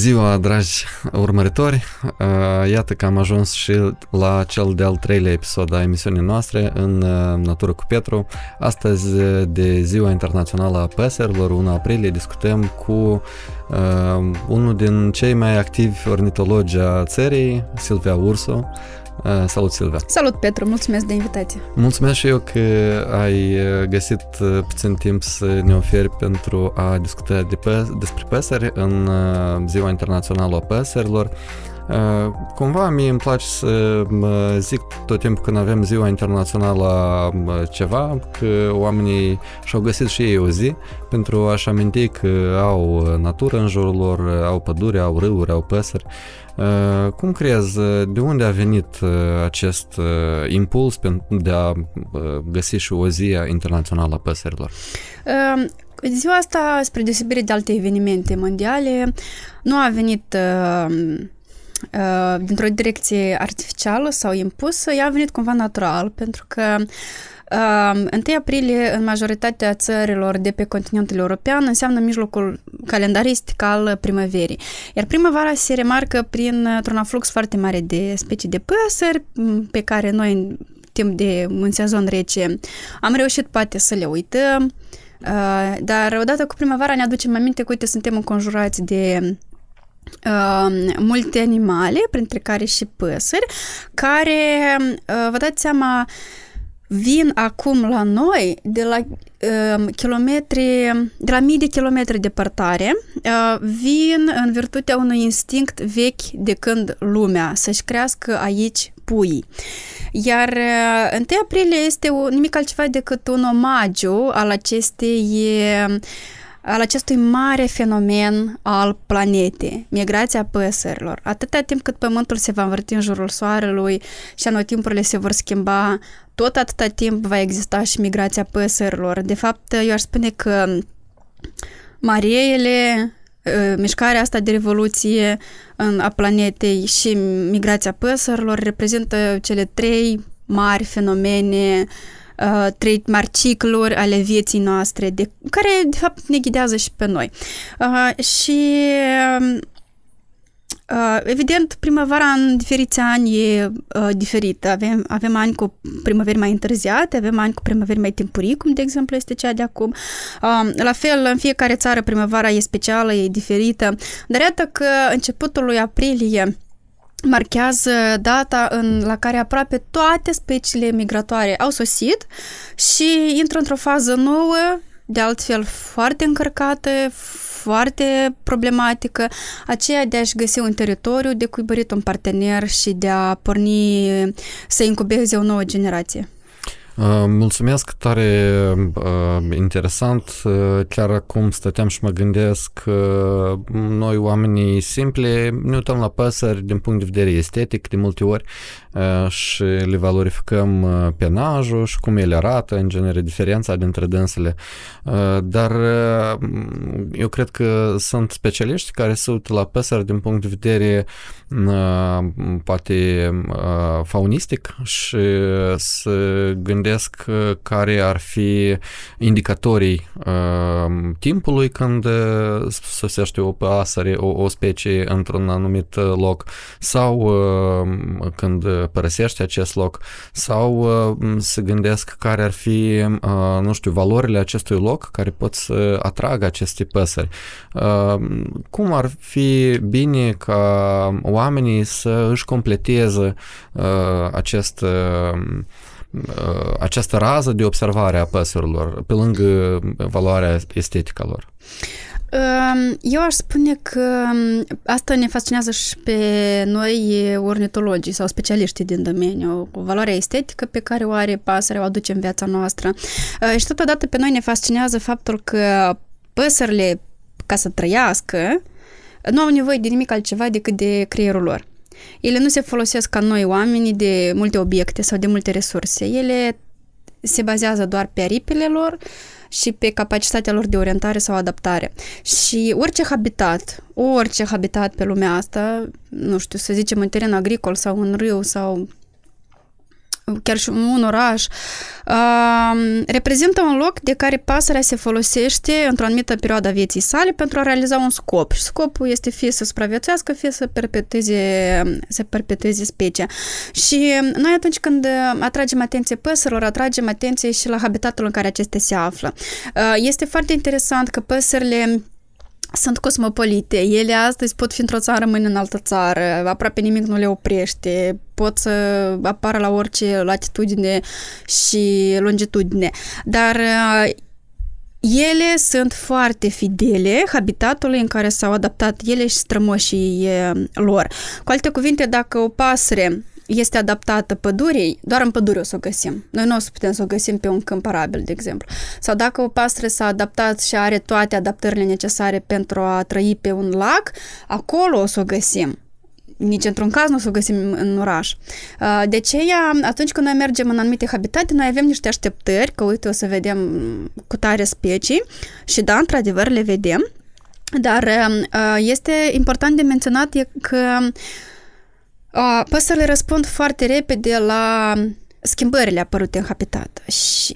Ziua, dragi urmăritori! Uh, iată că am ajuns și la cel de-al treilea episod a emisiunii noastre în uh, Natură cu Petru. Astăzi, uh, de Ziua Internațională a Păsărilor, 1 aprilie, discutăm cu unul din cei mai activi ornitologi a țării, Silvia Ursu, Eh, salut, Silvia! Salut, Petru! Mulțumesc de invitație! Mulțumesc și eu că ai eh, găsit eh, puțin timp să ne oferi pentru a discuta de pe, despre păsări în Ziua Internațională a Păsărilor. Cumva mie îmi place să zic tot timpul când avem ziua internațională ceva, că oamenii și-au găsit și ei o zi pentru a-și aminti că au natură în jurul lor, au păduri au râuri, au păsări. Cum crezi, de unde a venit acest impuls de a găsi și o zi internațională a păsărilor? Um... Ziua asta, spre deosebire de alte evenimente mondiale, nu a venit uh, Uh, dintr-o direcție artificială sau impusă, ea a venit cumva natural, pentru că Uh, 1 aprilie, în majoritatea țărilor de pe continentul european, înseamnă mijlocul calendaristic al primăverii. Iar primăvara se remarcă prin un aflux foarte mare de specii de păsări, pe care noi, în timp de un sezon rece, am reușit poate să le uităm, uh, dar odată cu primăvara ne aducem aminte că, uite, suntem înconjurați de multe animale, printre care și păsări, care, vă dați seama, vin acum la noi de la uh, kilometri, de la mii de kilometri departare, uh, vin în virtutea unui instinct vechi de când lumea să-și crească aici pui. Iar uh, 1 aprilie este o, nimic altceva decât un omagiu al acestei uh, al acestui mare fenomen al planetei, migrația păsărilor. Atâta timp cât Pământul se va învârti în jurul Soarelui și anotimpurile se vor schimba, tot atâta timp va exista și migrația păsărilor. De fapt, eu aș spune că mareele, ă, mișcarea asta de revoluție a planetei și migrația păsărilor reprezintă cele trei mari fenomene uh, Uh, trei trademark cicluri ale vieții noastre, de, care de fapt ne ghidează și pe noi. Uh, și um, Uh, evident, primăvara în diferiți ani e uh, diferită. Avem, avem ani cu primăveri mai întârziate, avem ani cu primăveri mai timpurii, cum de exemplu este cea de acum. Uh, la fel, în fiecare țară primăvara e specială, e diferită, dar iată că începutul lui aprilie marchează data în, la care aproape toate speciile migratoare au sosit și intră într-o fază nouă, de altfel foarte încărcată, foarte problematică, aceea de a-și găsi un teritoriu de cuibărit un partener și de a porni să incubeze o nouă generație. Uh, mulțumesc, tare uh, interesant. Uh, chiar acum stăteam și mă gândesc că noi, oamenii simple, ne uităm la păsări din punct de vedere estetic de multe ori și le valorificăm penajul și cum ele arată, în genere, diferența dintre dânsele. Dar eu cred că sunt specialiști care se uită la păsări din punct de vedere poate faunistic și se gândesc gândesc uh, care ar fi indicatorii uh, timpului când uh, sosește o pasăre, o, o specie într-un anumit uh, loc sau uh, când părăsește acest loc sau uh, se gândesc care ar fi, nu știu, valorile acestui loc care pot să atragă aceste păsări. Cum ar fi bine ca oamenii să își completeze acest Uh, această rază de observare a păsărilor, pe lângă uh, valoarea estetică lor? Um, eu aș spune că um, asta ne fascinează și pe noi ornitologii sau specialiștii din domeniu, valoarea estetică pe care o are pasărea, o aduce în viața noastră. Uh, și totodată pe noi ne fascinează faptul că păsările, ca să trăiască, nu au nevoie de nimic altceva decât de creierul lor. Ele nu se folosesc ca noi oamenii de multe obiecte sau de multe resurse. Ele se bazează doar pe aripile lor și pe capacitatea lor de orientare sau adaptare. Și orice habitat, orice habitat pe lumea asta, nu știu, să zicem în teren agricol sau în râu sau chiar și un oraș, reprezintă un loc de care pasărea se folosește într-o anumită perioadă a vieții sale pentru a realiza un scop. Și scopul este fie să supraviețuiască, fie să perpetueze, să perpetueze specia. Și noi atunci când atragem atenție păsărilor, atragem atenție și la habitatul în care acestea se află. este foarte interesant că păsările sunt cosmopolite, ele astăzi pot fi într-o țară, mâine în altă țară, aproape nimic nu le oprește, pot să apară la orice latitudine și longitudine, dar uh, ele sunt foarte fidele habitatului în care s-au adaptat ele și strămoșii uh, lor. Cu alte cuvinte, dacă o pasăre este adaptată pădurii, doar în pădure o să o găsim. Noi nu o să putem să o găsim pe un câmp arabil, de exemplu. Sau dacă o pastră s-a adaptat și are toate adaptările necesare pentru a trăi pe un lac, acolo o să o găsim nici într-un caz nu o să o găsim în oraș. Uh, de aceea, atunci când noi mergem în anumite habitate, noi avem niște așteptări, că uite, o să vedem mm, cu tare specii și da, într-adevăr, le vedem, dar um, uh, este important de menționat că Păsările răspund foarte repede la schimbările apărute în habitat. Și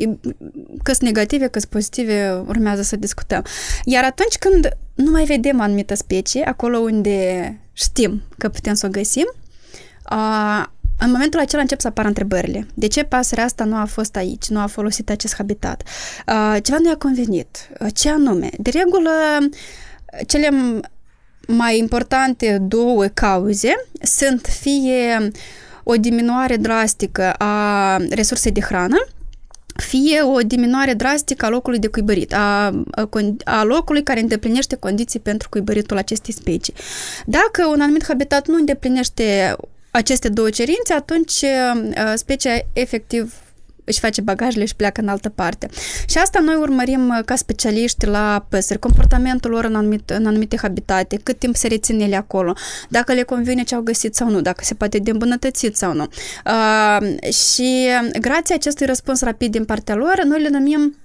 că sunt negative, că sunt pozitive, urmează să discutăm. Iar atunci când nu mai vedem anumită specie, acolo unde știm că putem să o găsim, a, în momentul acela încep să apară întrebările. De ce pasărea asta nu a fost aici? Nu a folosit acest habitat? A, ceva nu i-a convenit. Ce anume? De regulă, cele mai importante două cauze sunt fie o diminuare drastică a resursei de hrană, fie o diminuare drastică a locului de cuibărit, a, a locului care îndeplinește condiții pentru cuibăritul acestei specii. Dacă un anumit habitat nu îndeplinește aceste două cerințe, atunci specia efectiv își face bagajele și pleacă în altă parte. Și asta noi urmărim uh, ca specialiști la păsări, comportamentul lor în, anumit, în anumite habitate, cât timp se rețin ele acolo, dacă le convine ce au găsit sau nu, dacă se poate de îmbunătățit sau nu. Uh, și uh, grație acestui răspuns rapid din partea lor, noi le numim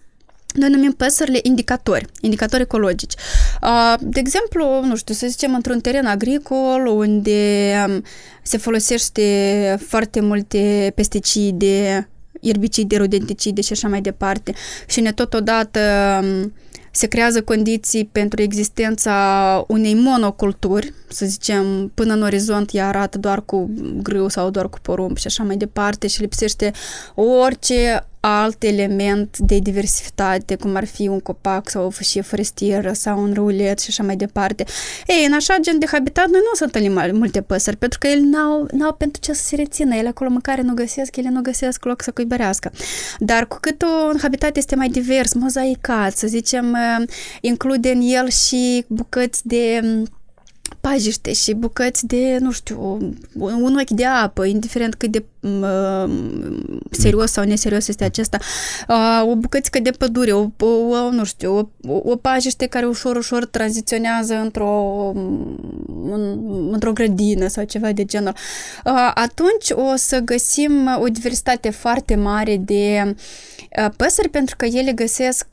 noi numim păsările indicatori, indicatori ecologici. Uh, de exemplu, nu știu, să zicem într-un teren agricol unde um, se folosește foarte multe pesticide, erbicide, rodenticide și așa mai departe. Și ne totodată um, se creează condiții pentru existența unei monoculturi, să zicem, până în orizont ea arată doar cu grâu sau doar cu porumb și așa mai departe și lipsește orice alt element de diversitate, cum ar fi un copac sau o fâșie forestieră sau un rulet și așa mai departe. Ei, în așa gen de habitat noi nu sunt întâlnim multe păsări, pentru că ele n-au, n-au pentru ce să se rețină. Ele acolo mâncare nu găsesc, ele nu găsesc loc să cuibărească. Dar cu cât un habitat este mai divers, mozaicat, să zicem, eh, include în el și bucăți de pajiște și bucăți de, nu știu, un ochi de apă, indiferent cât de uh, serios sau neserios este acesta, uh, o bucățică de pădure, o, o, o nu știu, o, o pajiște care ușor, ușor tranziționează într-o în, într-o grădină sau ceva de genul. Uh, atunci o să găsim o diversitate foarte mare de uh, păsări pentru că ele găsesc,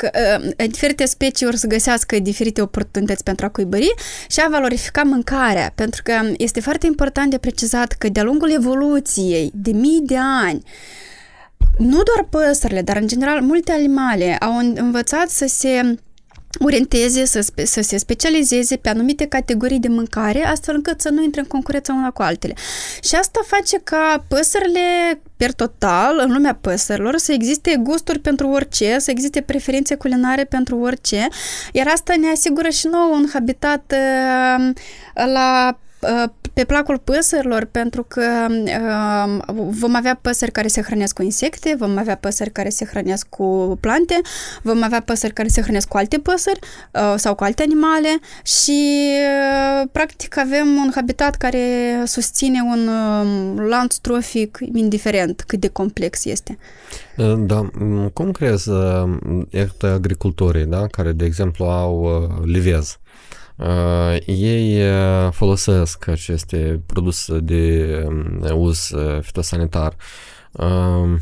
uh, diferite specii or să găsească diferite oportunități pentru a cuibări și a valorifica mâncarea, pentru că este foarte important de precizat că de-a lungul evoluției, de mii de ani, nu doar păsările, dar în general multe animale au învățat să se orienteze, să, să se specializeze pe anumite categorii de mâncare, astfel încât să nu intre în concurență una cu altele. Și asta face ca păsările per total, în lumea păsărilor, să existe gusturi pentru orice, să existe preferințe culinare pentru orice, iar asta ne asigură și nouă un habitat uh, la uh, pe placul păsărilor, pentru că uh, vom avea păsări care se hrănesc cu insecte, vom avea păsări care se hrănesc cu plante, vom avea păsări care se hrănesc cu alte păsări uh, sau cu alte animale și uh, practic avem un habitat care susține un uh, lanț trofic indiferent cât de complex este. Uh, da, cum crezi, um, iată, agricultorii, da, care, de exemplu, au uh, livez, Uh, ei uh, folosesc aceste produse de um, uz uh, fitosanitar. Uh,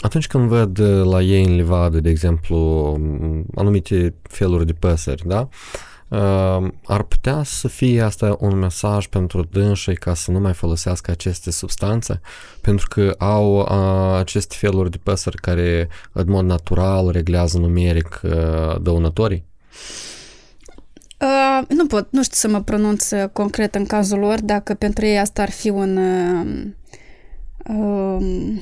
atunci când văd uh, la ei în livadă, de exemplu, um, anumite feluri de păsări, da? Uh, ar putea să fie asta un mesaj pentru dânsii ca să nu mai folosească aceste substanțe, pentru că au uh, aceste feluri de păsări care, în mod natural, reglează numeric uh, dăunătorii? Uh, nu pot, nu știu să mă pronunț uh, concret în cazul lor, dacă pentru ei asta ar fi un... Uh, um,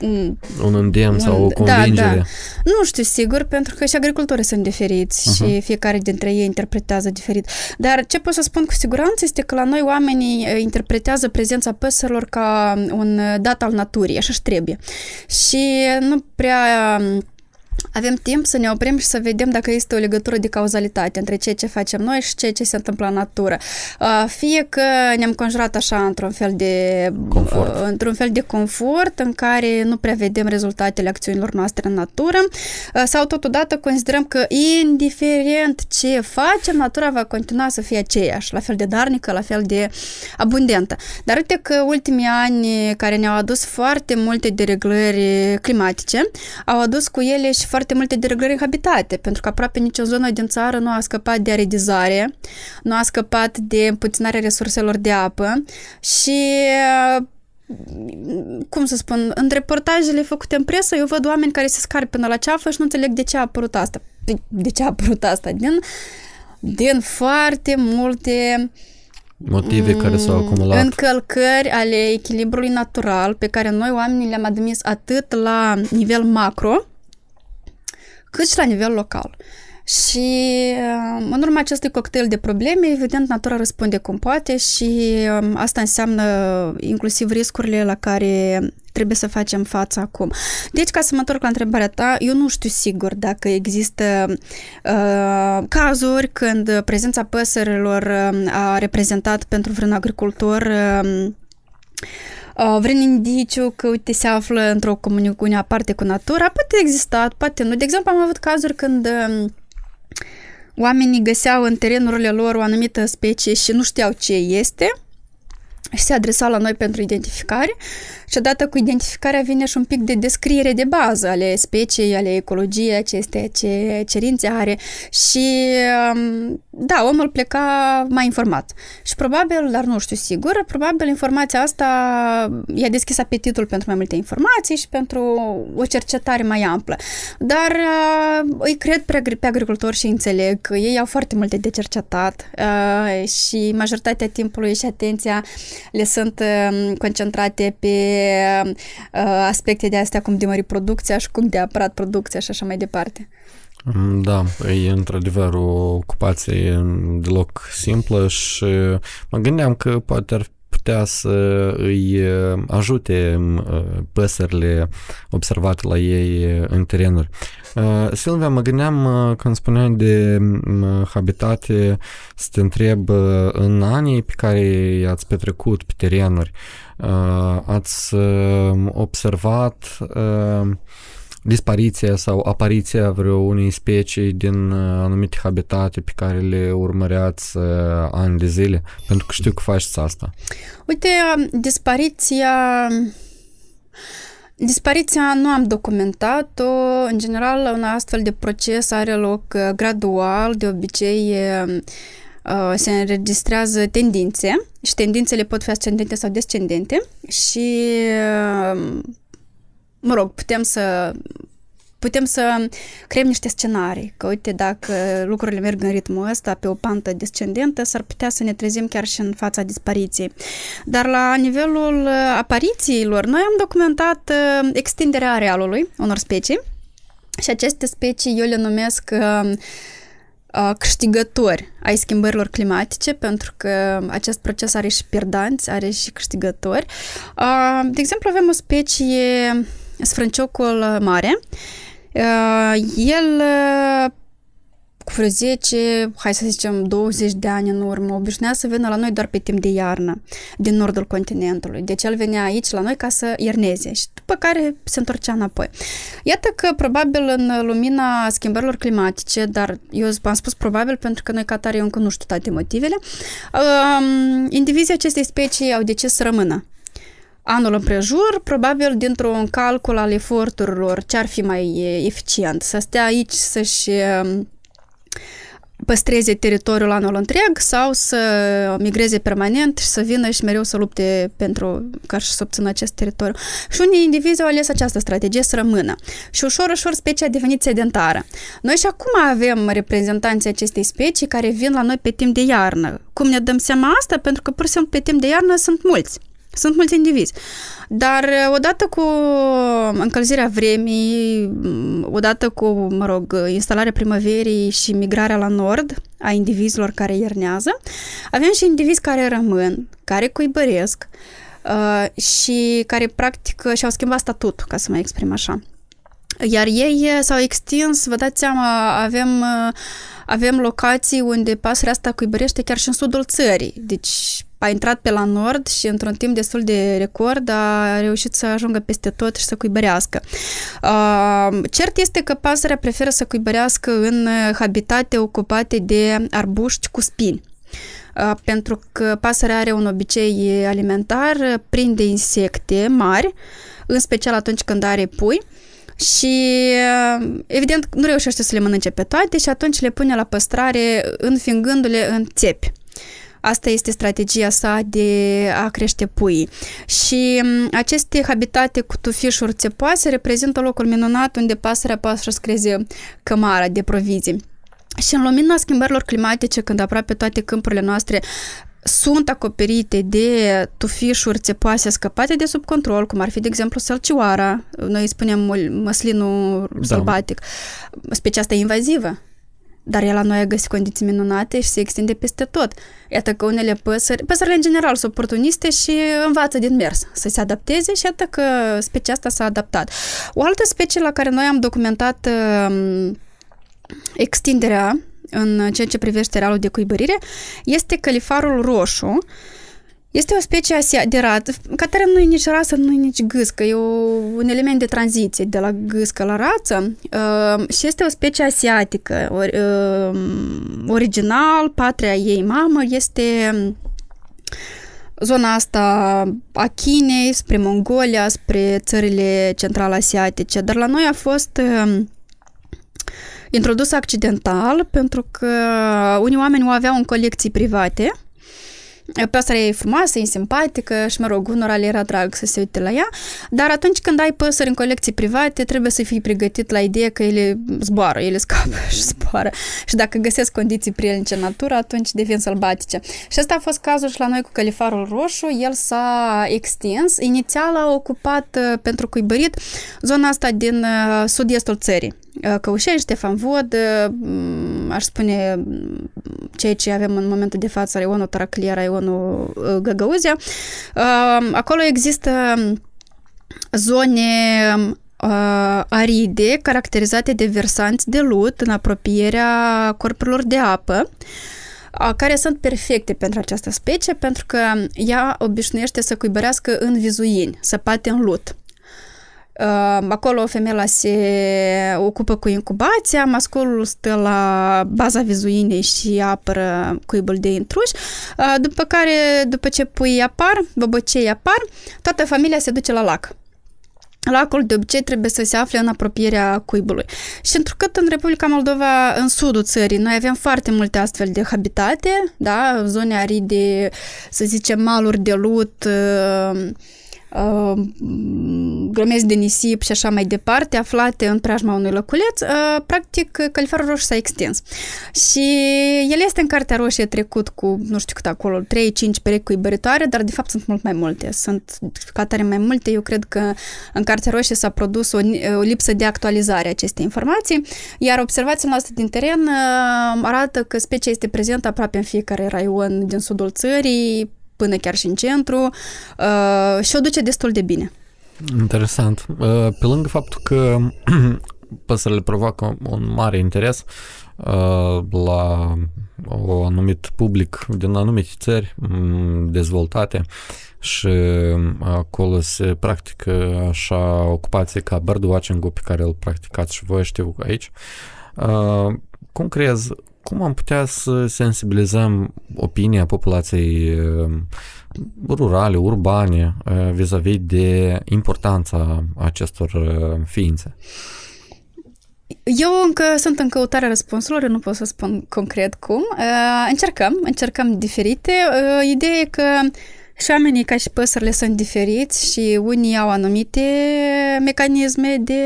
un, un îndemn un, sau o da, convingere. Da, da. Nu știu sigur, pentru că și agricultorii sunt diferiți uh-huh. și mhm. fiecare dintre ei interpretează diferit. Dar ce pot să spun cu siguranță este că la noi oamenii uh, interpretează prezența păsărilor ca um, un uh, dat al naturii, așa și trebuie. Și nu prea um, avem timp să ne oprim și să vedem dacă este o legătură de cauzalitate între ceea ce facem noi și ceea ce se întâmplă în natură. Fie că ne-am conjurat așa într-un fel de confort. într-un fel de confort în care nu prea vedem rezultatele acțiunilor noastre în natură sau totodată considerăm că indiferent ce facem, natura va continua să fie aceeași, la fel de darnică, la fel de abundentă. Dar uite că ultimii ani care ne-au adus foarte multe dereglări climatice au adus cu ele și foarte multe dereglări habitate, pentru că aproape nicio zonă din țară nu a scăpat de aridizare, nu a scăpat de împuținarea resurselor de apă și uh, cum să spun, în reportajele făcute în presă, eu văd oameni care se scarpe până la ceafă și nu înțeleg de ce a apărut asta. De ce a apărut asta? Din, din foarte multe motive care s-au mm, acumulat. Încălcări ale echilibrului natural pe care noi oamenii le-am admis atât la nivel macro, cât și la nivel local. Și uh, în urma acestui cocktail de probleme, evident, natura răspunde cum poate și um, asta înseamnă uh, inclusiv riscurile la care trebuie să facem față acum. Deci, ca să mă întorc la întrebarea ta, eu nu știu sigur dacă există uh, cazuri când prezența păsărilor um, a reprezentat pentru vreun agricultor uh, Uh, vreun indiciu că uite, se află într-o comuniune aparte cu natura, poate exista, poate nu. De exemplu, am avut cazuri când um, oamenii găseau în terenurile lor o anumită specie și nu știau ce este și se adresau la noi pentru identificare și odată cu identificarea vine și un pic de descriere de bază ale speciei, ale ecologiei acestea, ce cerințe are și um, da, omul pleca mai informat. Și probabil, dar nu știu sigur, probabil informația asta i-a deschis apetitul pentru mai multe informații și pentru o cercetare mai amplă. Dar uh, îi cred pe, agri- pe agricultori și înțeleg că ei au foarte multe de cercetat uh, și majoritatea timpului și atenția le sunt um, concentrate pe uh, aspecte de astea, cum de mări producția și cum de aparat producția și așa mai departe. Mm, da, e într-adevăr o ocupație deloc simplă și mă gândeam că poate ar putea să îi uh, ajute uh, păsările observate la ei uh, în terenuri. Silvia, mă gândeam când spuneai de mm, habitate să te întreb în anii pe care i-ați petrecut pe terenuri, Uh, ați um, observat um, dispariția sau apariția vreunei specii din uh, anumite habitate pe care le urmăreați uh, ani de zile? Pentru că știu că faceți asta. Uite, dispariția... Dispariția nu am documentat-o. În general, un astfel de proces are loc gradual, de obicei um, Uh, se înregistrează tendințe și tendințele pot fi ascendente sau descendente și, uh, mă rog, putem să putem să creăm niște scenarii, că uite, dacă lucrurile merg în ritmul ăsta, pe o pantă descendentă, s-ar putea să ne trezim chiar și în fața dispariției. Dar la nivelul uh, aparițiilor, noi am documentat extinderea arealului unor specii și aceste specii eu le numesc uh, Uh, câștigători ai schimbărilor climatice, pentru că um, acest proces are și pierdanți, are și câștigători. Uh, de exemplu, avem o specie, um, sfrânciocul mare. Uh, el cu vreo 10, hai să zicem 20 de ani în urmă, obișnuia să vină la noi doar pe timp de iarnă, din nordul continentului. Deci el venea aici la noi ca să ierneze și după care se întorcea înapoi. Iată că probabil în lumina schimbărilor climatice, dar eu am spus probabil pentru că noi catarii încă nu știu toate motivele, um, indivizii acestei specii au decis să rămână anul împrejur, probabil dintr-un calcul al eforturilor, ce ar fi mai eh, eficient, să stea aici să-și um, păstreze teritoriul anul întreg sau să migreze permanent și să vină și mereu să lupte pentru ca și să obțină acest teritoriu. Și unii indivizi au ales această strategie să rămână. Și ușor, ușor, specia a devenit sedentară. Noi și acum avem reprezentanții acestei specii care vin la noi pe timp de iarnă. Cum ne dăm seama asta? Pentru că, pur și simplu, pe timp de iarnă sunt mulți. Sunt mulți indivizi. Dar uh, odată cu uh, încălzirea vremii, mm, odată cu, mă rog, uh, instalarea primăverii și migrarea la nord a indivizilor care iernează, avem și indivizi care rămân, care cuibăresc uh, și care practic și-au schimbat statutul, ca să mă exprim așa. Iar ei s-au extins, vă dați seama, avem avem locații unde pasărea asta cuibărește chiar și în sudul țării. Deci a intrat pe la nord și într-un timp destul de record a reușit să ajungă peste tot și să cuibărească. Uh, cert este că pasărea preferă să cuibărească în habitate ocupate de arbuști cu spini uh, pentru că pasărea are un obicei alimentar, prinde insecte mari, în special atunci când are pui și uh, evident nu reușește să le mănânce pe toate și atunci le pune la păstrare înfingându-le în țepi. Asta este strategia sa de a crește puii. Și mm, aceste habitate cu tufișuri țepoase reprezintă locul minunat unde pasărea poate să-și cămara de provizii. Și în lumina schimbărilor climatice, când aproape toate câmpurile noastre sunt acoperite de tufișuri țepoase scăpate de sub control, cum ar fi, de exemplu, sălcioara, noi spunem măslinul da. sălbatic, specia asta invazivă, dar el la noi a găsit condiții minunate și se extinde peste tot. Iată că unele păsări, păsările în general sunt oportuniste și învață din mers să se adapteze și iată că specia asta s-a adaptat. O altă specie la care noi am documentat um, extinderea în ceea ce privește realul de cuibărire este califarul roșu, uh, este o specie de rat, care nu e nici rasă, nu e nici gâscă, e o, un element de tranziție de la gâscă la rață uh, și este o specie asiatică. Or, uh, original, patria ei mamă este um, zona asta a Chinei, spre Mongolia, spre țările central-asiatice, dar la noi a fost uh, um, introdusă accidental pentru că unii oameni o aveau în colecții private – pe o e frumoasă, e simpatică și, mă rog, unora le era drag să se uite la ea, dar atunci când ai păsări în colecții private, trebuie să fii pregătit la ideea că ele zboară, ele scapă și zboară. Și dacă găsesc condiții prielnice în natură, atunci devin sălbatice. Și asta a fost cazul și la noi cu califarul roșu, el s-a extins. Inițial a ocupat uh, pentru cuibărit zona asta din uh, sud-estul țării Căușești, Ștefan Vod, aș spune cei ce avem în momentul de față, raionul Taracliera, raionul Găgăuzia. Acolo există zone aride, caracterizate de versanți de lut în apropierea corpurilor de apă, care sunt perfecte pentru această specie, pentru că ea obișnuiește să cuibărească în vizuini, săpate în lut. Acolo femeia se ocupă cu incubația, masculul stă la baza vizuinei și apără cuibul de intruși, după care, după ce pui apar, băbăcei apar, toată familia se duce la lac. Lacul de obicei trebuie să se afle în apropierea cuibului. Și întrucât în Republica Moldova, în sudul țării, noi avem foarte multe astfel de habitate, da, zone aride, să zicem, maluri de lut, uh, Ă, grămezi de nisip și așa mai departe, aflate în preajma unui lăculeț, ă, practic califarul roșu s-a extins. Și el este în Cartea Roșie trecut cu, nu știu cât acolo, 3-5 perechi cu dar de fapt sunt mult mai multe. Sunt catare mai multe. Eu cred că în Cartea Roșie s-a produs o, o lipsă de actualizare a acestei informații, iar observațiile noastre din teren ă, arată că specia este prezentă aproape în fiecare raion din sudul țării, până chiar și în centru uh, și o duce destul de bine. Interesant. Uh, pe lângă faptul că păsările provoacă un mare interes uh, la un anumit public din anumite țări mm, dezvoltate și acolo se practică așa ocupație ca bird watching-ul pe care îl practicați și voi știu aici. Uh, cum crezi, cum am putea să sensibilizăm opinia populației ehm, rurale, urbane, eh, vis-a-vis -vis de importanța acestor ehm, ființe? Eu încă sunt în căutarea răspunsurilor, nu pot să spun concret cum. Eh, încercăm, încercăm diferite. Eh, ideea e că și oamenii ca și păsările sunt diferiți și unii au anumite mecanisme de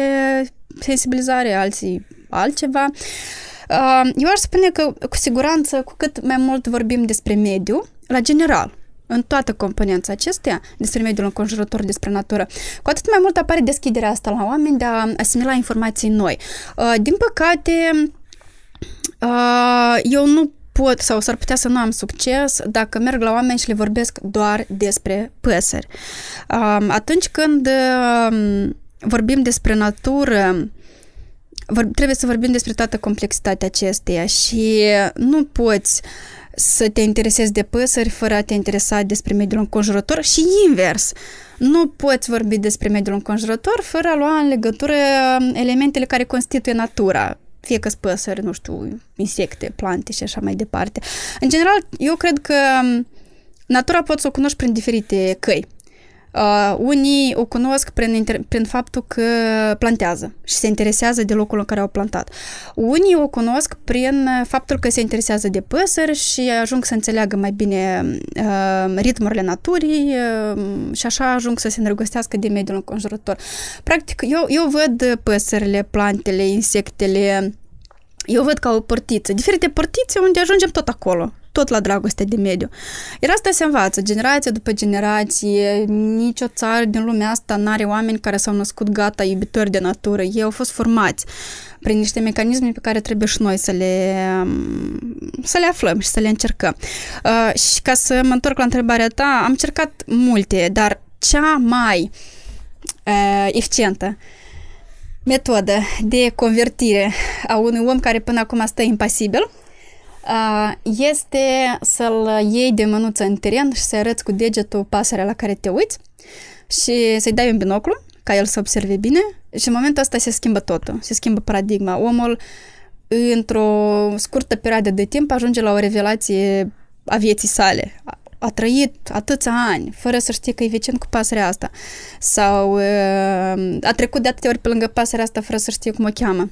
sensibilizare, alții altceva. Uh, eu aș spune că, cu siguranță, cu cât mai mult vorbim despre mediu, la general, în toată componența acestea, despre mediul înconjurător, despre natură, cu atât mai mult apare deschiderea asta la oameni de a asimila informații noi. Din păcate, eu nu pot sau s-ar putea să nu am succes dacă merg la oameni și le vorbesc doar despre păsări. Atunci când vorbim despre natură, vor, trebuie să vorbim despre toată complexitatea acesteia și nu poți să te interesezi de păsări fără a te interesa despre mediul înconjurător și invers. Nu poți vorbi despre mediul înconjurător fără a lua în legătură um, elementele care constituie natura, fie că păsări, nu știu, insecte, plante și așa mai departe. În general, eu cred că um, natura poți să o cunoști prin diferite căi. Uh, unii o cunosc prin, inter- prin faptul că plantează și se interesează de locul în care au plantat. Unii o cunosc prin uh, faptul că se interesează de păsări și ajung să înțeleagă mai bine uh, ritmurile naturii uh, și așa ajung să se îndrăgostească de mediul înconjurător. Practic, eu, eu văd păsările, plantele, insectele, eu văd ca o portiță, diferite portițe unde ajungem tot acolo tot la dragoste de mediu. Iar asta se învață, generație după generație, nicio țară din lumea asta nu are oameni care s-au născut gata iubitori de natură. Ei au fost formați prin niște mecanisme pe care trebuie și noi să le, să le aflăm și să le încercăm. Uh, și ca să mă întorc la întrebarea ta, am încercat multe, dar cea mai uh, eficientă metodă de convertire a unui om care până acum stă impasibil – Uh, este să-l iei de mânuță în teren și să-i arăți cu degetul pasărea la care te uiți și să-i dai un binoclu ca el să observe bine și în momentul ăsta se schimbă totul, se schimbă paradigma. Omul într-o scurtă perioadă de timp ajunge la o revelație a vieții sale. A trăit atâția ani fără să știe că e vecin cu pasărea asta sau uh, a trecut de atâtea ori pe lângă pasărea asta fără să știe cum o cheamă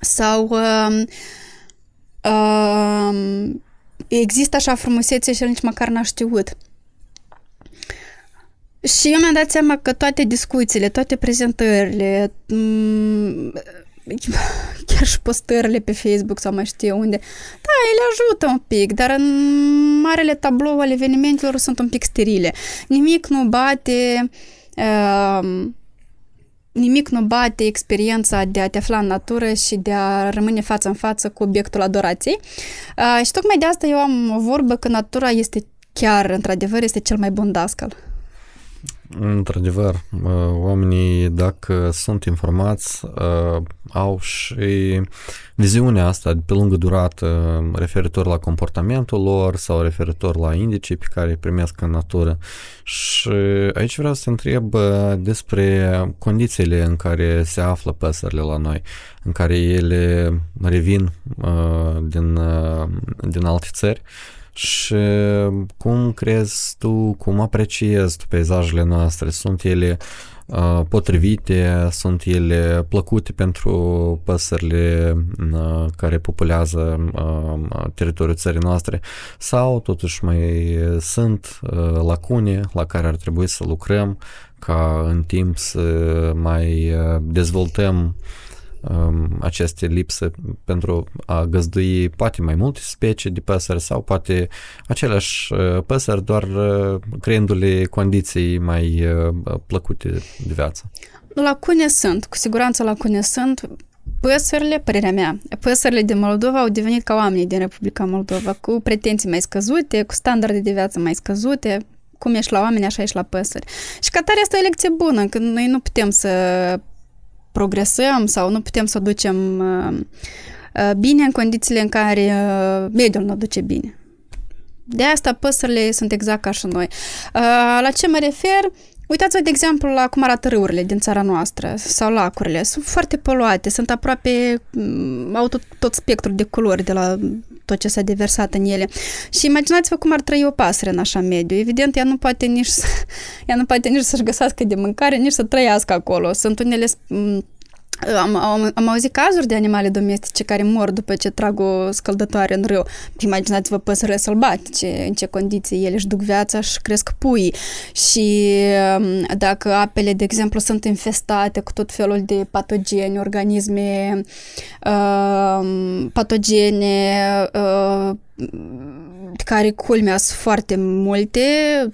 sau uh, Uh, există așa frumusețe și el nici măcar n-a știut. Și eu mi-am dat seama că toate discuțiile, toate prezentările, m- mm, chiar și postările pe Facebook sau mai știu unde, da, ele ajută un pic, dar în marele tablou al evenimentelor sunt un pic sterile. Nimic nu bate uh, nimic nu bate experiența de a te afla în natură și de a rămâne față în față cu obiectul adorației. Uh, și tocmai de asta eu am o vorbă că natura este chiar, într-adevăr, este cel mai bun dascăl. Într-adevăr, oamenii, dacă sunt informați, ă, au și viziunea asta pe lungă durată referitor la comportamentul lor sau referitor la indicii pe care îi primesc în natură. Și aici vreau să întreb ă, despre condițiile în care se află păsările la noi, în care ele revin ă, din, din alte țări. Și um, cum crezi tu, cum apreciezi tu peisajele noastre? Sunt ele uh, potrivite, sunt ele plăcute pentru păsările uh, care populează uh, teritoriul țării noastre sau totuși mai sunt lacune la care ar trebui să lucrăm ca în timp să mai dezvoltăm uh, Um, aceste lipsă pentru a găzdui poate mai multe specii de păsări sau poate aceleași uh, păsări doar uh, creându-le condiții mai uh, plăcute de viață. Lacune sunt, cu siguranță lacune sunt. Păsările, părerea mea, păsările din Moldova au devenit ca oamenii din Republica Moldova, cu pretenții mai scăzute, cu standarde de viață mai scăzute, cum ești la oameni, așa ești la păsări. Și ca tare asta e o lecție bună, că noi nu putem să progresăm sau nu putem să o ducem uh, uh, bine în condițiile în care uh, mediul nu o duce bine. De asta păsările sunt exact ca și noi. La ce mă refer? Uitați-vă, de exemplu, la cum arată râurile din țara noastră sau lacurile. Sunt foarte poluate, sunt aproape, mm, au tot, tot spectrul de culori, de la tot ce s-a deversat în ele. Și imaginați-vă cum ar trăi o pasăre în așa mediu. Evident, ea nu poate nici, ea nu poate nici să-și găsească de mâncare, nici să trăiască acolo. Sunt unele m- am, am, am auzit cazuri de animale domestice care mor după ce trag o scăldătoare în râu. Imaginați-vă păsările sălbatice, în ce condiții ele își duc viața și cresc pui. Și um, dacă apele, de exemplu, sunt infestate cu tot felul de patogeni, organisme uh, patogene, uh, care culmea sunt foarte multe,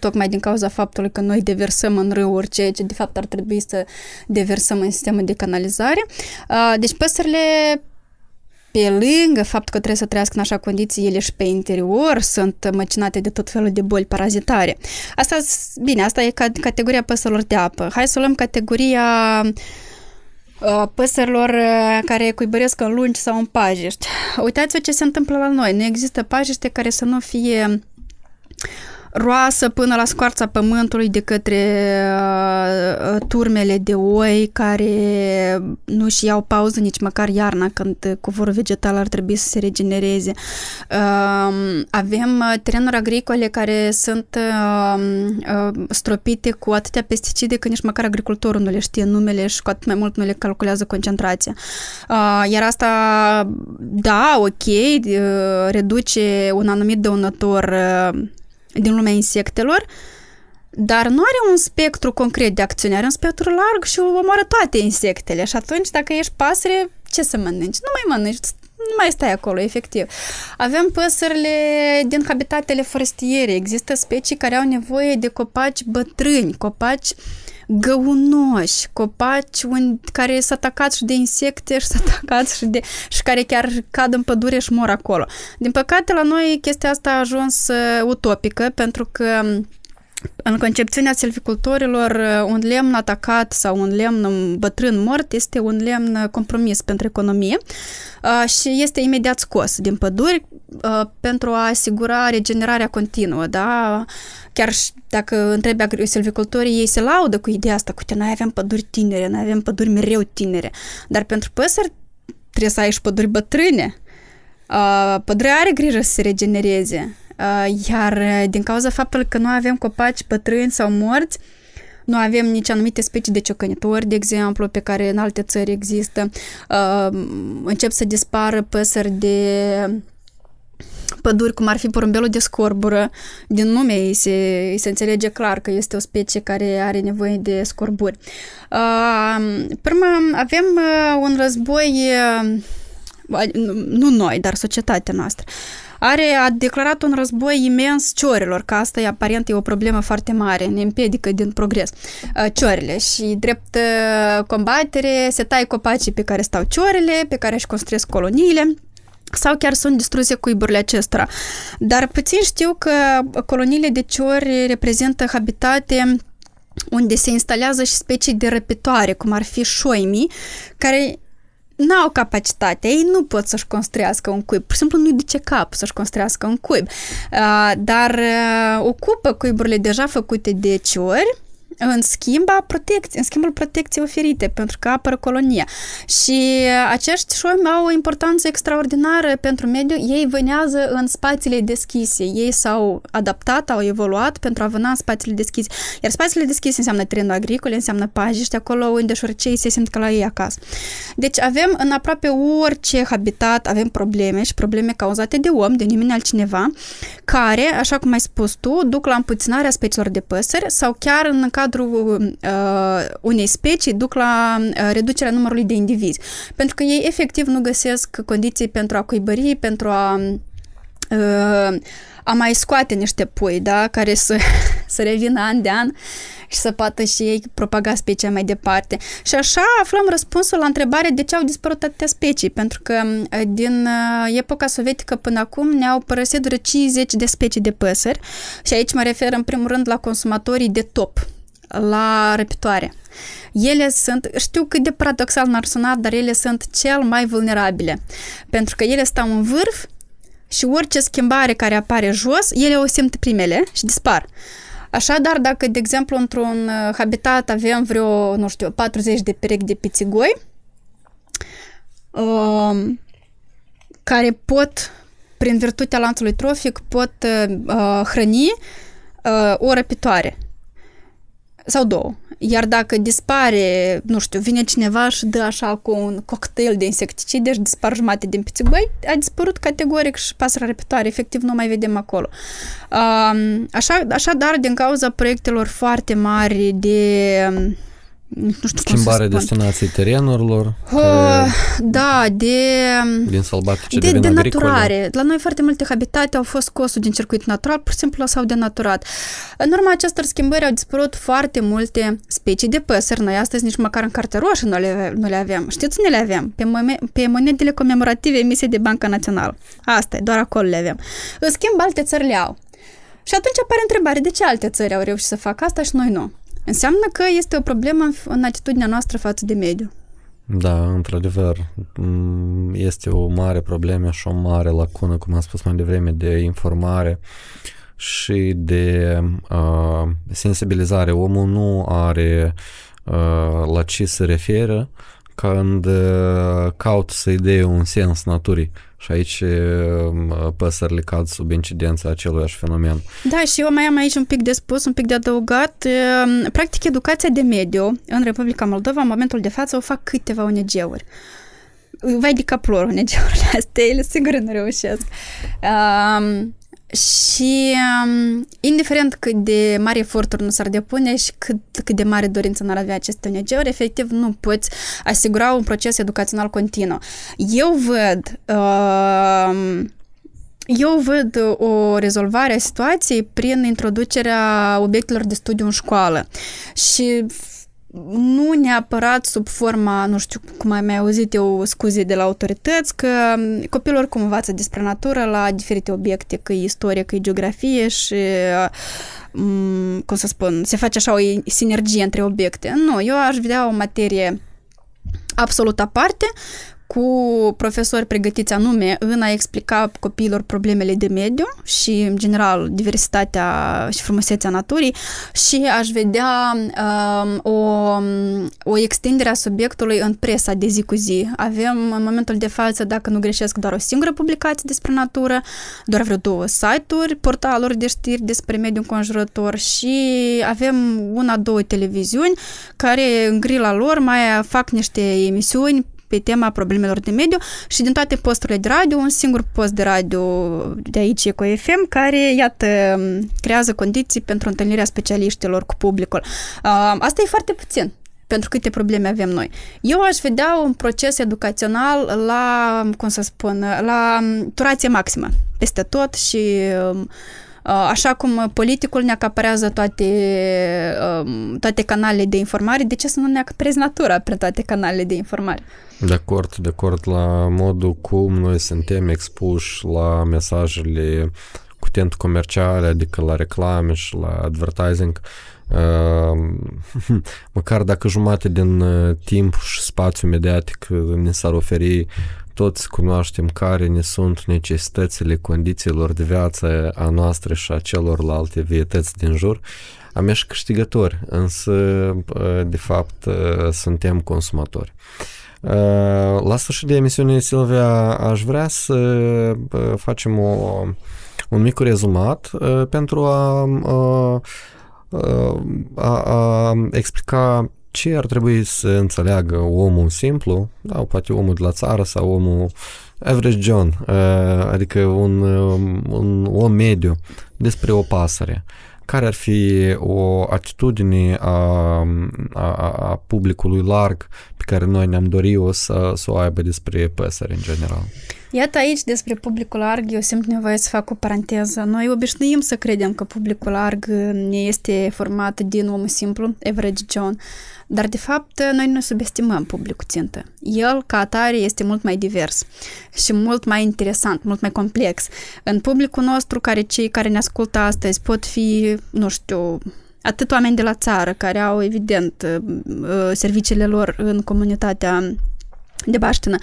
tocmai din cauza faptului că noi deversăm în râuri ceea ce de fapt ar trebui să deversăm în sistemul de canalizare. Deci păsările pe lângă faptul că trebuie să trăiască în așa condiții, ele și pe interior sunt măcinate de tot felul de boli parazitare. Asta, bine, asta e categoria păsărilor de apă. Hai să luăm categoria uh, păsărilor care cuibăresc în lungi sau în pajiști. Uitați-vă ce se întâmplă la noi. Nu există pajiște care să nu fie roasă până la scoarța pământului de către uh, uh, turmele de oi care nu și iau pauză nici măcar iarna când covorul vegetal ar trebui să se regenereze. Um, uh, avem terenuri agricole care sunt um, uh, stropite cu atâtea pesticide că nici măcar agricultorul nu le știe numele și cu atât mai mult nu le calculează concentrația. Uh, iar asta, da, ok, uh, reduce un anumit dăunător din lumea insectelor, dar nu are un spectru concret de acțiune, are un spectru larg și omoară toate insectele. Și atunci, dacă ești pasăre, ce să mănânci? Nu mai mănânci nu mai stai acolo, efectiv. Avem păsările din habitatele forestiere. Există specii care au nevoie de copaci bătrâni, copaci găunoși, copaci un, care s-a atacat și de insecte și s-a atacat și, de, și care chiar cad în pădure și mor acolo. Din păcate, la noi chestia asta a ajuns uh, utopică, pentru că um, în concepțiunea silvicultorilor, uh, un lemn atacat sau un lemn bătrân mort este un lemn compromis pentru economie uh, și este imediat scos din păduri uh, pentru a asigura regenerarea continuă. Da? Chiar și dacă întrebi silvicultorii, ei se laudă cu ideea asta, că noi avem păduri tinere, noi avem păduri mereu tinere. Dar pentru păsări trebuie să ai și păduri bătrâne. Pădurea are grijă să se regenereze Uh, iar uh, din cauza faptului că nu avem copaci bătrâni sau morți, nu avem nici anumite specii de ciocănitori, de exemplu, pe care în alte țări există. Uh, încep să dispară păsări de păduri, cum ar fi porumbelul de scorbură. Din nume ei se, ei se înțelege clar că este o specie care are nevoie de scorburi. Prima, avem un război nu noi, dar societatea noastră, are, a declarat un război imens ciorilor, că asta e aparent e o problemă foarte mare, ne împiedică din progres ă, ciorile și drept ă, combatere se tai copacii pe care stau ciorile, pe care își construiesc coloniile, sau chiar sunt distruse cuiburile acestora. Dar puțin știu că coloniile de ciori reprezintă habitate unde se instalează și specii de răpitoare, cum ar fi șoimii, care n-au capacitatea, ei nu pot să-și construiască un cuib, pur și simplu nu-i duce cap să-și construiască un cuib, uh, dar uh, ocupă cuiburile deja făcute de ciori, în, schimba protecție, în schimbul protecției oferite, pentru că apără colonia. Și acești șomi au o importanță extraordinară pentru mediu. Ei vânează în spațiile deschise. Ei s-au adaptat, au evoluat pentru a vâna în spațiile deschise. Iar spațiile deschise înseamnă terenuri agricole, înseamnă pajiște, acolo unde șorcei se simt ca la ei acasă. Deci avem în aproape orice habitat, avem probleme și probleme cauzate de om, de nimeni altcineva, care, așa cum ai spus tu, duc la împuținarea speciilor de păsări sau chiar în cazul cadrul uh, unei specii duc la uh, reducerea numărului de indivizi. Pentru că ei efectiv nu găsesc condiții pentru a cuibări, pentru a uh, a mai scoate niște pui, da, care să, să revină an de an și să poată și ei propaga specia mai departe. Și așa aflăm răspunsul la întrebarea de ce au dispărut atâtea specii, pentru că uh, din uh, epoca sovietică până acum ne-au părăsit vreo 50 de specii de păsări și aici mă refer în primul rând la consumatorii de top, la repetoare. Ele sunt, știu cât de paradoxal n-ar suna, dar ele sunt cel mai vulnerabile, pentru că ele stau în vârf și orice schimbare care apare jos, ele o simt primele și dispar. Așadar, dacă, de exemplu, într-un uh, habitat avem vreo, nu știu, 40 de perechi de pițigoi, um, care pot, prin virtutea lanțului trofic, pot uh, uh hrăni uh, o răpitoare sau două. Iar dacă dispare, nu știu, vine cineva și dă așa cu un cocktail de insecticide și deci dispar jumate din pițigoi, a dispărut categoric și pasărea repetoare, efectiv nu mai vedem acolo. Așa, așadar, din cauza proiectelor foarte mari de nu știu Schimbare destinației terenurilor? Uh, da, de... Din salbatice de, de naturare. La noi foarte multe habitate au fost scosuri din circuit natural, pur și simplu s-au denaturat. În urma acestor schimbări au dispărut foarte multe specii de păsări. Noi astăzi nici măcar în carte roșie nu le, nu le avem. Știți, ne le avem pe, pe monedele comemorative emise de Banca Națională. Asta e, doar acolo le avem. În schimb, alte țări le au. Și atunci apare întrebare, de ce alte țări au reușit să facă asta și noi nu? Înseamnă că este o problemă în atitudinea noastră față de mediu. Da, într-adevăr, mm, este o mare problemă și o mare lacună, cum am spus mai devreme, de informare și de uh, sensibilizare. Omul nu are uh, la ce se referă când uh, caut să-i dea un sens naturii. Și aici um, păsările cad sub incidența aceluiași fenomen. Da, și eu mai am aici un pic de spus, un pic de adăugat. Um, practic, educația de mediu în Republica Moldova, în momentul de față, o fac câteva ONG-uri vai de caplor ONG-urile astea, ele sigur nu reușesc. Um, și um, indiferent cât de mari eforturi nu s-ar depune și cât, cât de mare dorință n-ar avea aceste ONG-uri, efectiv nu poți asigura un proces educațional continuu. Eu văd uh, eu văd o rezolvare a situației prin introducerea obiectelor de studiu în școală și nu neapărat sub forma, nu știu cum am mai auzit eu scuze de la autorități, că copilul oricum învață despre natură la diferite obiecte, că e istorie, că e geografie și, mm, cum să spun, se face așa o sinergie între obiecte. Nu, eu aș vedea o materie absolut aparte, cu profesori pregătiți anume în a explica copiilor problemele de mediu și, în general, diversitatea și frumusețea naturii și aș vedea um, o, o extindere a subiectului în presa de zi cu zi. Avem, în momentul de față, dacă nu greșesc, doar o singură publicație despre natură, doar vreo două site-uri, portaluri de știri despre mediul înconjurător și avem una, două televiziuni care, în grila lor, mai fac niște emisiuni pe tema problemelor de mediu și din toate posturile de radio, un singur post de radio de aici, cu FM care, iată, creează condiții pentru întâlnirea specialiștilor cu publicul. Asta e foarte puțin pentru câte probleme avem noi. Eu aș vedea un proces educațional la, cum să spun, la turație maximă, peste tot și um, Așa cum politicul ne acaparează toate, toate canalele de informare, de ce să nu ne acaparezi natura pe toate canalele de informare? De acord, de acord la modul cum noi suntem expuși la mesajele cutent comerciale, adică la reclame și la advertising. măcar dacă jumate din uh, timp și spațiu mediatic uh, ne s-ar oferi toți cunoaștem care ne sunt necesitățile condițiilor de viață a noastră și a celorlalte vietăți din jur, am ești câștigători, însă de fapt ă, suntem consumatori. Ă, la sfârșit de emisiune, Silvia, aș vrea să facem o, un mic rezumat ă, pentru a, a, a, a explica ce ar trebui să înțeleagă omul simplu, da, poate omul de la țară sau omul average John, uh, adică un, um, un om mediu, despre o pasăre? Care ar fi o atitudine a, a, a publicului larg pe care noi ne-am dorit o să, să o aibă despre păsări în general? Uh, Iată aici despre publicul larg, eu simt nevoie să fac o paranteză. Noi obișnuim să credem că publicul larg este format din omul simplu, average John, dar de fapt noi nu subestimăm publicul țintă. El, ca atare, este mult mai divers și mult mai interesant, mult mai complex. În publicul nostru, care cei care ne ascultă astăzi pot fi, nu știu, atât oameni de la țară care au, evident, serviciile lor în comunitatea de baștină.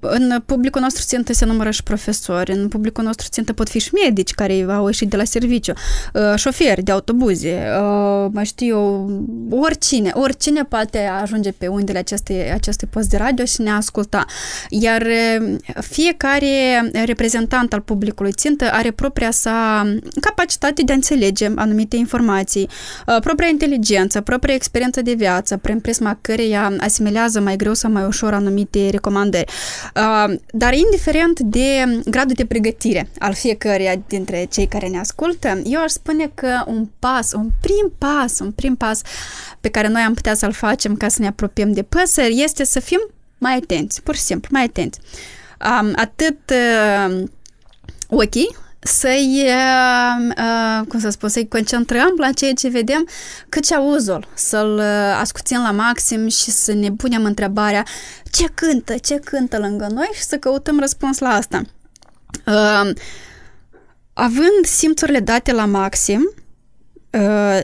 În publicul nostru țintă se numără și profesori, în publicul nostru țintă pot fi și medici care au ieșit de la serviciu, uh, șoferi de autobuze, uh, mai știu eu, oricine, oricine poate ajunge pe undele acestui, acestui post de radio și ne asculta. Iar uh, fiecare reprezentant al publicului țintă are propria sa capacitate de a înțelege anumite informații, propria inteligență, propria experiență de viață, prin prisma căreia asimilează mai greu sau mai mai ușor anumite recomandări. Uh, dar indiferent de gradul de pregătire al fiecăruia dintre cei care ne ascultă, eu aș spune că un pas, un prim pas, un prim pas pe care noi am putea să-l facem ca să ne apropiem de păsări este să fim mai atenți, pur și simplu, mai atenți. Um, atât uh, ochii, să-i, uh, uh, cum să spun, să-i concentrăm la ceea ce vedem, cât și auzul, să-l uh, ascuțim la maxim și să ne punem întrebarea ce cântă, ce cântă lângă noi și să căutăm răspuns la asta. Având simțurile date la maxim,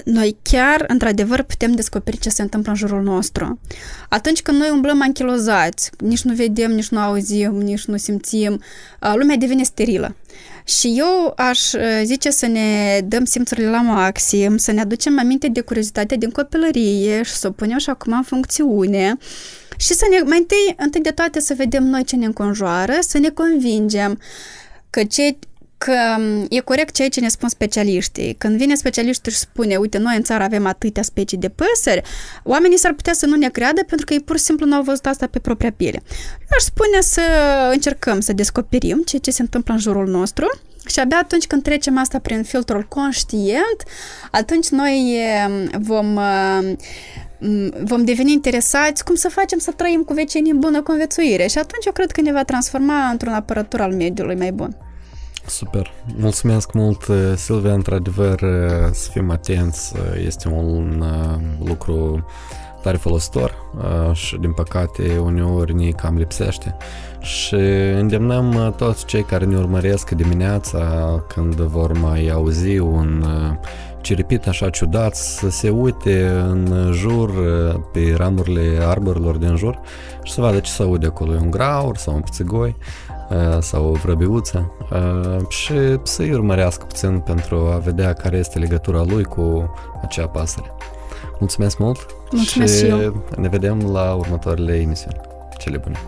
noi chiar, într-adevăr, putem descoperi ce se întâmplă în jurul nostru. Atunci când noi umblăm anchilozați, nici nu vedem, nici nu auzim, nici nu simțim, lumea devine sterilă. Și eu aș uh, zice să ne dăm simțurile la maxim, să ne aducem aminte de curiozitatea din copilărie și să o punem și acum în funcțiune. Și să ne, mai întâi, întâi de toate să vedem noi ce ne înconjoară, să ne convingem că ce că um, e corect ceea ce ne spun specialiștii. Când vine specialiștii și spune, uite, noi în țară avem atâtea specii de păsări, oamenii s-ar putea să nu ne creadă pentru că ei pur și simplu nu au văzut asta pe propria piele. Eu aș spune să încercăm să descoperim ceea ce se întâmplă în jurul nostru și abia atunci când trecem asta prin filtrul conștient, atunci noi um, vom um, vom deveni interesați cum să facem să trăim cu vecinii în bună conviețuire și atunci eu cred că ne va transforma într-un apărător al mediului mai bun. Super. Mulțumesc mult, uh, Silvia. Într-adevăr, uh, să fim atenți. Uh, este un lucru tare folositor și, din păcate, uneori ne cam lipsește. Și îndemnăm toți cei care ne urmăresc dimineața când vor mai auzi un ciripit așa ciudat să se uite în jur pe ramurile arborilor din jur și să vadă ce se aude acolo, un graur sau un pțigoi? sau o vrăbiuță și să-i urmărească puțin pentru a vedea care este legătura lui cu acea pasăre. Mulțumesc mult Mulțumesc și, și eu. ne vedem la următoarele emisiuni. Cele bune!